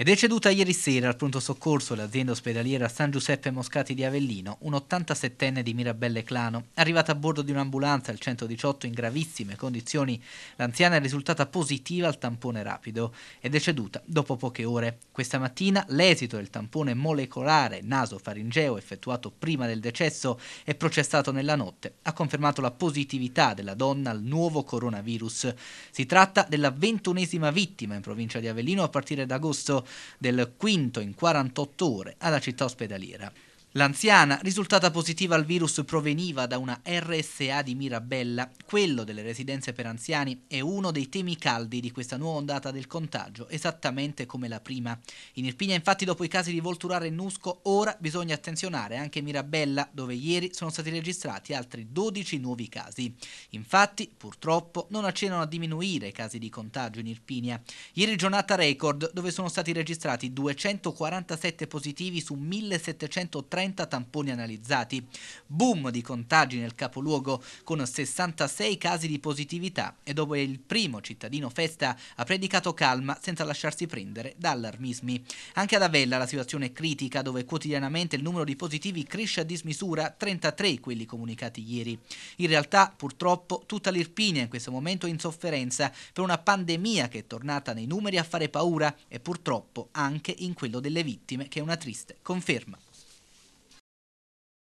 è deceduta ieri sera al pronto soccorso l'azienda ospedaliera San Giuseppe Moscati di Avellino, un 87enne di Mirabelle Clano, arrivata a bordo di un'ambulanza al 118 in gravissime condizioni. L'anziana è risultata positiva al tampone rapido è deceduta dopo poche ore. Questa mattina l'esito del tampone molecolare naso-faringeo effettuato prima del decesso e processato nella notte ha confermato la positività della donna al nuovo coronavirus. Si tratta della ventunesima vittima in provincia di Avellino a partire da agosto del quinto in 48 ore alla città ospedaliera. L'anziana, risultata positiva al virus, proveniva da una RSA di Mirabella. Quello delle residenze per anziani è uno dei temi caldi di questa nuova ondata del contagio, esattamente come la prima. In Irpinia, infatti, dopo i casi di Volturare e Nusco, ora bisogna attenzionare anche Mirabella, dove ieri sono stati registrati altri 12 nuovi casi. Infatti, purtroppo, non accennano a diminuire i casi di contagio in Irpinia. Ieri giornata record, dove sono stati registrati 247 positivi su 1730 30 tamponi analizzati. Boom di contagi nel capoluogo con 66 casi di positività e dove il primo cittadino festa ha predicato calma senza lasciarsi prendere da allarmismi. Anche ad Avella la situazione è critica dove quotidianamente il numero di positivi cresce a dismisura 33 quelli comunicati ieri. In realtà purtroppo tutta l'Irpinia in questo momento è in sofferenza per una pandemia che è tornata nei numeri a fare paura e purtroppo anche in quello delle vittime che è una triste conferma.